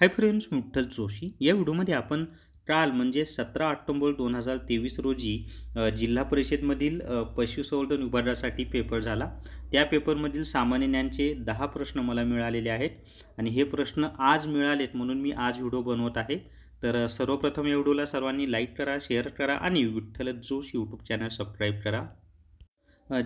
hi friends मुठ्ठल Joshi या व्हिडिओमध्ये आपण काल म्हणजे सतरा ऑक्टोंबर दोन हजार तेवीस रोजी जिल्हा परिषदमधील पशुसंवर्धन विभागासाठी पेपर झाला त्या पेपरमधील सामान्य ज्ञानचे दहा प्रश्न मला मिळालेले आहेत आणि हे प्रश्न आज मिळालेत म्हणून मी आज व्हिडिओ बनवत आहे तर सर्वप्रथम या व्हिडिओला सर्वांनी लाईक करा शेअर करा आणि विठ्ठल जोश यूट्यूब चॅनल सबस्क्राईब करा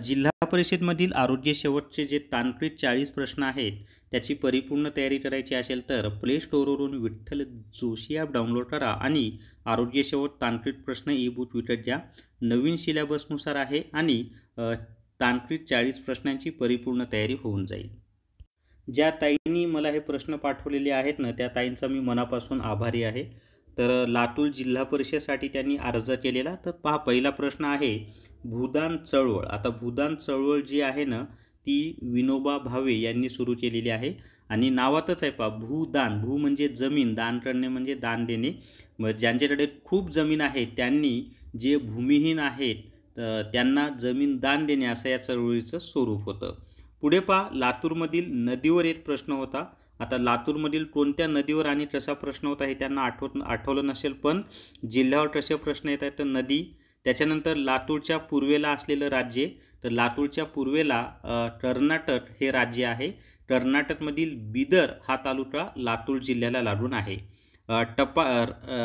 जिल्हा परिषदमधील आरोग्य शेवटचे जे तांत्रिक चाळीस प्रश्न आहेत त्याची परिपूर्ण तयारी करायची असेल तर प्ले स्टोअरवरून विठ्ठल जोशी ॲप डाउनलोड करा आणि आरोग्य तांत्रिक प्रश्न ई बुक विकत घ्या नवीन सिलेबसनुसार आहे आणि तांत्रिक चाळीस प्रश्नांची परिपूर्ण तयारी होऊन जाईल ज्या ताईंनी मला हे प्रश्न पाठवलेले आहेत ना त्या ताईंचा मी मनापासून आभारी आहे तर लातूर जिल्हा परिषदसाठी त्यांनी अर्ज केलेला तर पहा पहिला प्रश्न आहे भूदान चळवळ आता भूदान चळवळ जी आहे ना ती विनोबा भावे यांनी सुरू केलेली आहे आणि नावातच आहे पा भूदान भू म्हणजे जमीन दान करणे म्हणजे दान देणे मग ज्यांच्याकडे खूप जमीन आहे त्यांनी जे भूमिहीन आहेत त्यांना जमीन दान देणे असं या चळवळीचं स्वरूप होतं पुढे पहा लातूरमधील नदीवर एक प्रश्न होता आता लातूरमधील कोणत्या नदीवर आणि कसा प्रश्न होता हे त्यांना आठवत आठवलं नसेल पण जिल्ह्यावर कसे प्रश्न येत आहेत तर नदी त्याच्यानंतर लातूरच्या पूर्वेला असलेलं राज्य तर लातूरच्या पूर्वेला कर्नाटक हे राज्य आहे कर्नाटकमधील बिदर हा तालुका लातूर जिल्ह्याला लागून आहे टपा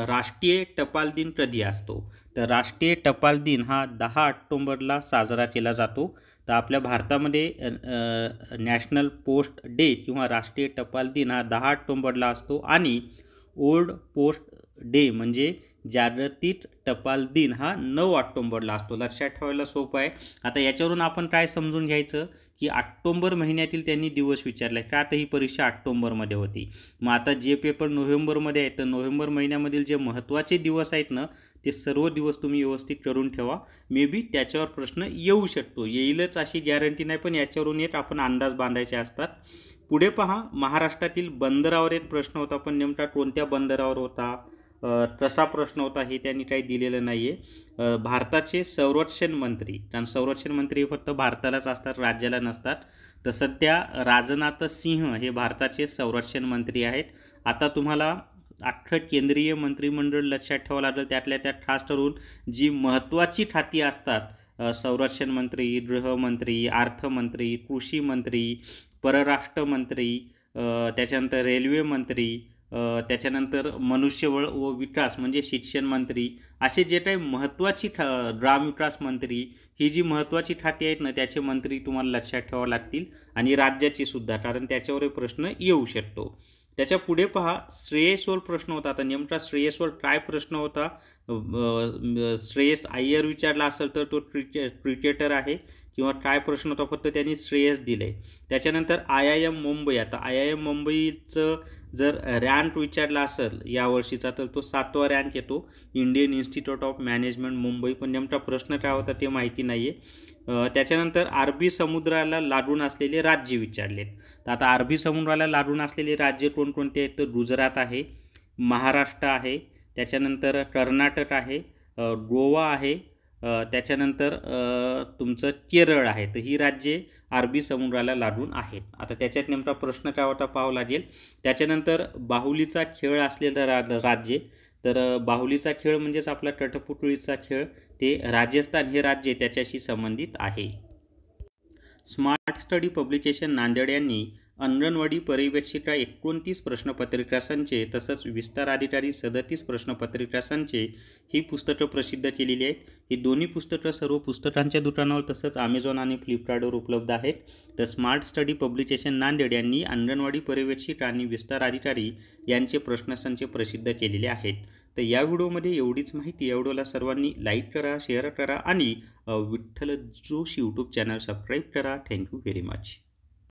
राष्ट्रीय टपाल दिन कधी असतो तर राष्ट्रीय टपाल दिन हा दहा ऑक्टोंबरला साजरा केला जातो तर आपल्या भारतामध्ये नॅशनल पोस्ट डे किंवा राष्ट्रीय टपाल दिन हा दहा ऑक्टोंबरला असतो आणि ओल्ड पोस्ट डे म्हणजे जागतिक टपाल दिन हा नऊ ऑक्टोंबरला असतो लक्षात ठेवायला सोपं आहे आता याच्यावरून आपण काय समजून घ्यायचं की ऑक्टोंबर महिन्यातील त्यांनी दिवस विचारला का तर ही परीक्षा ऑक्टोंबरमध्ये होती मग आता जे पेपर नोव्हेंबरमध्ये आहेत तर नोव्हेंबर महिन्यामधील जे महत्त्वाचे दिवस आहेत ना ते सर्व दिवस तुम्ही व्यवस्थित करून ठेवा मे बी त्याच्यावर प्रश्न येऊ शकतो येईलच अशी गॅरंटी नाही पण याच्यावरून एक आपण अंदाज बांधायचे असतात पुढे पहा महाराष्ट्रातील बंदरावर एक प्रश्न होता पण नेमका कोणत्या बंदरावर होता तसा प्रश्न होता हे त्यांनी काही दिलेलं नाही आहे भारताचे संरक्षण मंत्री कारण संरक्षण मंत्री फक्त भारतालाच असतात राज्याला नसतात तर सध्या राजनाथ सिंह हे भारताचे संरक्षण मंत्री आहेत आता तुम्हाला अठ केंद्रीय मंत्रिमंडळ लक्षात ठेवावं लागलं त्यातल्या त्यात खास ठरवून जी महत्त्वाची खाती असतात संरक्षण मंत्री गृहमंत्री अर्थमंत्री कृषी मंत्री परराष्ट्र मंत्री त्याच्यानंतर रेल्वे मंत्री त्याच्यानंतर मनुष्यबळ व विकास म्हणजे शिक्षण मंत्री असे जे काही महत्त्वाची ठा ग्राम विकास मंत्री ही जी महत्त्वाची खाती आहेत ना त्याचे मंत्री तुम्हाला लक्षात ठेवावं लागतील आणि राज्याची सुद्धा कारण त्याच्यावर प्रश्न येऊ शकतो त्याच्या पुढे पहा श्रेयसवर प्रश्न होता आता नेमका श्रेयसवर काय प्रश्न होता श्रेयस अय्यर विचारला असेल तर तो क्रिके क्रिकेटर आहे किंवा काय प्रश्न होता फक्त त्यांनी श्रेयस दिलं आहे त्याच्यानंतर आय आय एम मुंबई आता आय आय एम मुंबईचं जर रँक विचारला असेल यावर्षीचा तर तो सातवा रँक येतो Indian Institute of Management Mumbai पण नेमका प्रश्न काय होता ते माहिती नाही आहे त्याच्यानंतर अरबी समुद्राला लागून असलेले राज्य विचारलेत तर आता अरबी समुद्राला लागून असलेले राज्य कोणकोणते आहेत तर गुजरात आहे महाराष्ट्र आहे त्याच्यानंतर कर्नाटक आहे गोवा आहे त्याच्यानंतर तुमचं केरळ आहे तर ही राज्ये अरबी समुद्राला लागून आहेत आता त्याच्यात नेमका प्रश्न काय होता पाहावं लागेल त्याच्यानंतर बाहुलीचा खेळ असलेलं रा राज्य तर बाहुलीचा खेळ म्हणजेच आपला कटपुटळीचा खेळ ते राजस्थान हे राज्य त्याच्याशी संबंधित आहे स्मार्ट स्टडी पब्लिकेशन नांदेड यांनी अंगणवाडी पर्यवेक्षिका एकोणतीस प्रश्नपत्रिका संचे तसंच विस्तार अधिकारी सदतीस प्रश्नपत्रिका संचे ही पुस्तकं प्रसिद्ध केलेली आहेत ही दोन्ही पुस्तकं सर्व पुस्तकांच्या दुकानावर तसंच अमेझॉन आणि फ्लिपकार्टवर उपलब्ध आहेत तर स्मार्ट स्टडी पब्लिकेशन नांदेड यांनी अंगणवाडी पर्यवेक्षिका आणि विस्तार अधिकारी यांचे प्रश्नसंच प्रसिद्ध केलेले आहेत तर या व्हिडिओमध्ये एवढीच माहिती या व्हिडिओला सर्वांनी लाईक करा शेअर करा आणि Vitthal Joshi YouTube channel subscribe करा थँक्यू व्हेरी मच